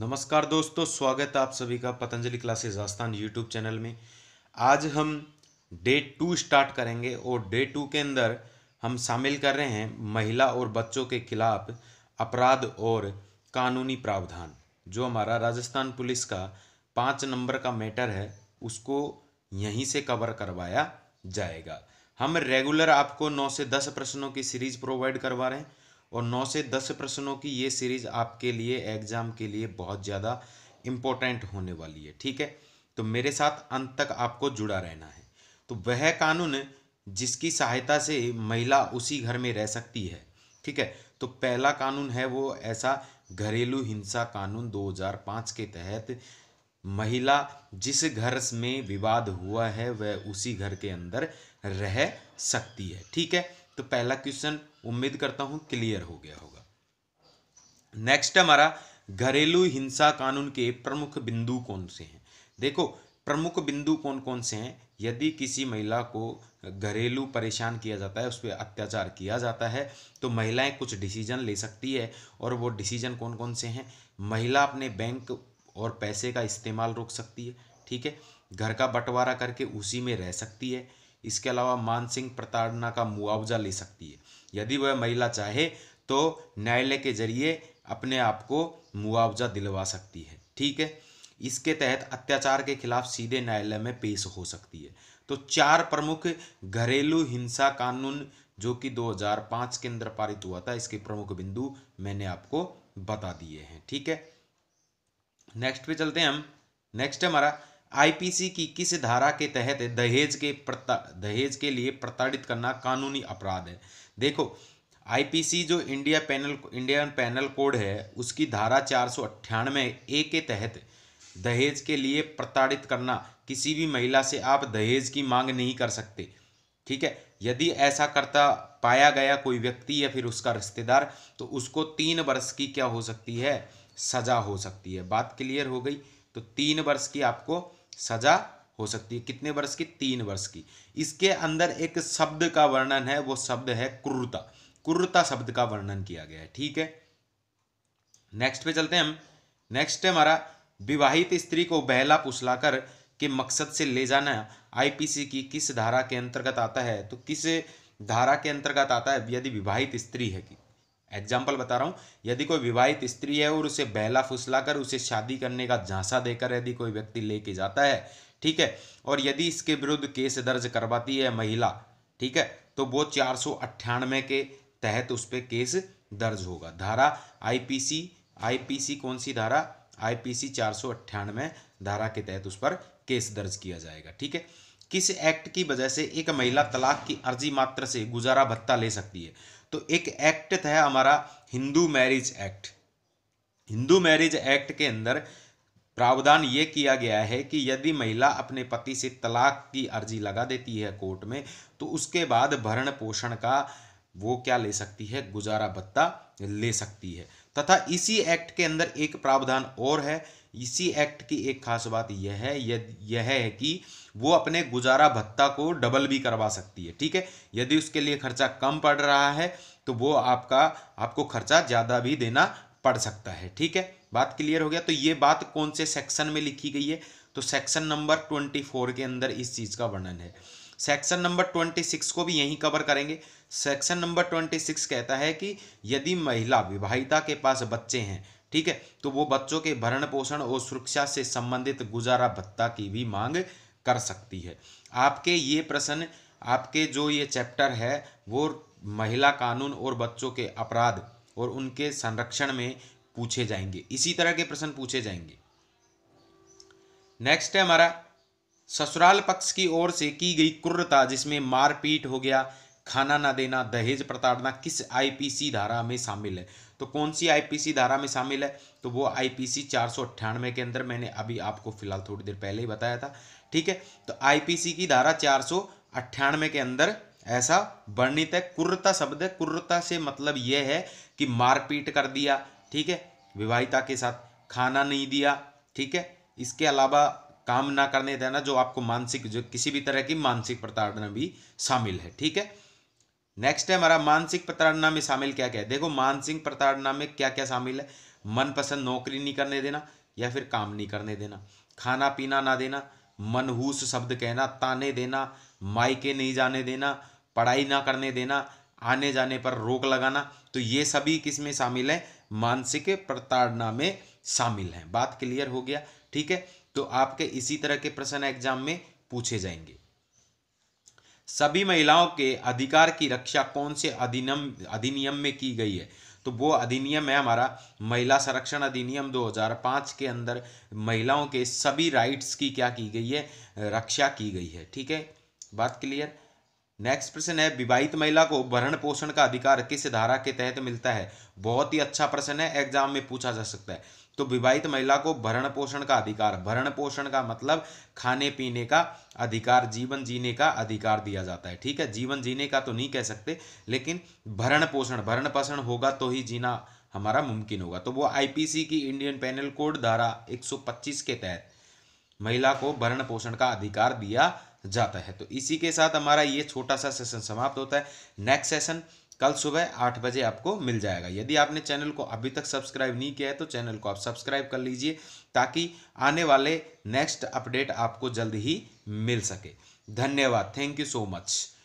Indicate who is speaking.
Speaker 1: नमस्कार दोस्तों स्वागत है आप सभी का पतंजलि क्लासेज आस्थान यूट्यूब चैनल में आज हम डे टू स्टार्ट करेंगे और डे टू के अंदर हम शामिल कर रहे हैं महिला और बच्चों के खिलाफ अपराध और कानूनी प्रावधान जो हमारा राजस्थान पुलिस का पाँच नंबर का मैटर है उसको यहीं से कवर करवाया जाएगा हम रेगुलर आपको नौ से दस प्रश्नों की सीरीज प्रोवाइड करवा रहे हैं और नौ से दस प्रश्नों की ये सीरीज आपके लिए एग्जाम के लिए बहुत ज़्यादा इम्पोर्टेंट होने वाली है ठीक है तो मेरे साथ अंत तक आपको जुड़ा रहना है तो वह कानून जिसकी सहायता से महिला उसी घर में रह सकती है ठीक है तो पहला कानून है वो ऐसा घरेलू हिंसा कानून 2005 के तहत महिला जिस घर में विवाद हुआ है वह उसी घर के अंदर रह सकती है ठीक है तो पहला क्वेश्चन उम्मीद करता हूँ क्लियर हो गया होगा नेक्स्ट हमारा घरेलू हिंसा कानून के प्रमुख बिंदु कौन से हैं देखो प्रमुख बिंदु कौन कौन से हैं यदि किसी महिला को घरेलू परेशान किया जाता है उस पर अत्याचार किया जाता है तो महिलाएं कुछ डिसीजन ले सकती है और वो डिसीजन कौन कौन से हैं महिला अपने बैंक और पैसे का इस्तेमाल रोक सकती है ठीक है घर का बंटवारा करके उसी में रह सकती है इसके अलावा मानसिक प्रताड़ना का मुआवजा ले सकती है यदि वह महिला चाहे तो न्यायालय के जरिए अपने आप को मुआवजा दिलवा सकती है ठीक है इसके तहत अत्याचार के खिलाफ सीधे न्यायालय में पेश हो सकती है तो चार प्रमुख घरेलू हिंसा कानून जो कि 2005 के अंदर पारित हुआ था इसके प्रमुख बिंदु मैंने आपको बता दिए हैं ठीक है नेक्स्ट पे चलते हैं हम नेक्स्ट है हमारा आईपीसी की किस धारा के तहत दहेज के प्रता दहेज के लिए प्रताड़ित करना कानूनी अपराध है देखो आईपीसी जो India panel Indian panel code है उसकी धारा चार सौ अट्ठानवे ए के तहत दहेज के लिए प्रताड़ित करना किसी भी महिला से आप दहेज की मांग नहीं कर सकते ठीक है यदि ऐसा करता पाया गया कोई व्यक्ति या फिर उसका रिश्तेदार तो उसको तीन वर्ष की क्या हो सकती है सज़ा हो सकती है बात क्लियर हो गई तो तीन वर्ष की आपको सजा हो सकती है कितने वर्ष की तीन वर्ष की इसके अंदर एक शब्द का वर्णन है वो शब्द है क्रूरता क्रूरता शब्द का वर्णन किया गया है ठीक है नेक्स्ट पे चलते हैं हम नेक्स्ट है हमारा विवाहित स्त्री को बहला पुसलाकर के मकसद से ले जाना आईपीसी की किस धारा के अंतर्गत आता है तो किस धारा के अंतर्गत आता है यदि विवाहित स्त्री है कि एग्जाम्पल बता रहा हूँ यदि कोई विवाहित स्त्री है और उसे बहला फुसला कर उसे शादी करने का झांसा देकर यदि कोई व्यक्ति लेके जाता है ठीक है और यदि इसके विरुद्ध केस दर्ज करवाती है महिला ठीक है तो वो चार सौ अट्ठानवे के तहत उस पर केस दर्ज होगा धारा आईपीसी आईपीसी कौन सी धारा आईपीसी चार सौ अट्ठानवे धारा के तहत उस पर केस दर्ज किया जाएगा ठीक है किस एक्ट की वजह से एक महिला तलाक की अर्जी मात्र से गुजारा भत्ता ले सकती है तो एक एक्ट था हमारा Hindu marriage act Hindu marriage act के अंदर प्रावधान ये किया गया है कि यदि महिला अपने पति से तलाक की अर्जी लगा देती है कोर्ट में तो उसके बाद भरण पोषण का वो क्या ले सकती है गुजारा भत्ता ले सकती है तथा इसी एक्ट के अंदर एक प्रावधान और है इसी एक्ट की एक खास बात यह है यह है कि वो अपने गुजारा भत्ता को डबल भी करवा सकती है ठीक है यदि उसके लिए खर्चा कम पड़ रहा है तो वो आपका आपको खर्चा ज़्यादा भी देना पड़ सकता है ठीक है बात क्लियर हो गया तो ये बात कौन से सेक्शन में लिखी गई है तो सेक्शन नंबर ट्वेंटी फोर के अंदर इस चीज़ का वर्णन है सेक्शन नंबर ट्वेंटी सिक्स को भी यहीं कवर करेंगे सेक्शन नंबर ट्वेंटी सिक्स कहता है कि यदि महिला विवाहिता के पास बच्चे हैं ठीक है तो वो बच्चों के भरण पोषण और सुरक्षा से संबंधित गुजारा भत्ता की भी मांग कर सकती है आपके ये प्रश्न आपके जो ये चैप्टर है वो महिला कानून और बच्चों के अपराध और उनके संरक्षण में पूछे जाएंगे इसी तरह के प्रश्न पूछे जाएंगे नेक्स्ट है हमारा ससुराल पक्ष की ओर से की गई क्रूरता जिसमें मारपीट हो गया खाना ना देना दहेज प्रताड़ना किस आईपीसी धारा में शामिल है तो कौन सी आईपीसी धारा में शामिल है तो वो आईपीसी चार सौ अट्ठानवे के अंदर मैंने अभी आपको फिलहाल थोड़ी देर पहले ही बताया था ठीक है तो आईपीसी की धारा चार सौ अट्ठानवे के अंदर ऐसा वर्णित है कुर्रता शब्द है कुर्रता से मतलब यह है कि मारपीट कर दिया ठीक है विवाहिता के साथ खाना नहीं दिया ठीक है इसके अलावा काम ना करने देना जो आपको मानसिक जो किसी भी तरह की मानसिक प्रताड़ना भी शामिल है ठीक है नेक्स्ट है हमारा मानसिक प्रताड़ना में शामिल क्या क्या है देखो मानसिक प्रताड़ना में क्या क्या शामिल है मनपसंद नौकरी नहीं करने देना या फिर काम नहीं करने देना खाना पीना ना देना मनहूस शब्द कहना ताने देना मायके नहीं जाने देना पढ़ाई ना करने देना आने जाने पर रोक लगाना तो ये सभी किस में शामिल है मानसिक प्रताड़ना में शामिल है बात क्लियर हो गया ठीक है तो आपके इसी तरह के प्रश्न एग्जाम में पूछे जाएंगे सभी महिलाओं के अधिकार की रक्षा कौन से अधिनियम अधिनियम में की गई है तो वो अधिनियम है हमारा महिला संरक्षण अधिनियम 2005 के अंदर महिलाओं के सभी राइट्स की क्या की गई है रक्षा की गई है ठीक है बात क्लियर नेक्स्ट प्रश्न है विवाहित महिला को भरण पोषण का अधिकार किस धारा के तहत मिलता है बहुत ही अच्छा प्रश्न है एग्जाम में पूछा जा सकता है तो विवाहित महिला को भरण पोषण का अधिकार भरण पोषण का मतलब खाने पीने का अधिकार जीवन जीने का अधिकार दिया जाता है ठीक है जीवन जीने का तो नहीं कह सकते लेकिन भरण पोषण भरण पोषण होगा तो ही जीना हमारा मुमकिन होगा तो वो आईपीसी की इंडियन पैनल कोड धारा 125 के तहत महिला को भरण पोषण का अधिकार दिया जाता है तो इसी के साथ हमारा ये छोटा सा सेशन समाप्त होता है नेक्स्ट सेशन कल सुबह आठ बजे आपको मिल जाएगा यदि आपने चैनल को अभी तक सब्सक्राइब नहीं किया है तो चैनल को आप सब्सक्राइब कर लीजिए ताकि आने वाले नेक्स्ट अपडेट आपको जल्द ही मिल सके धन्यवाद थैंक यू सो मच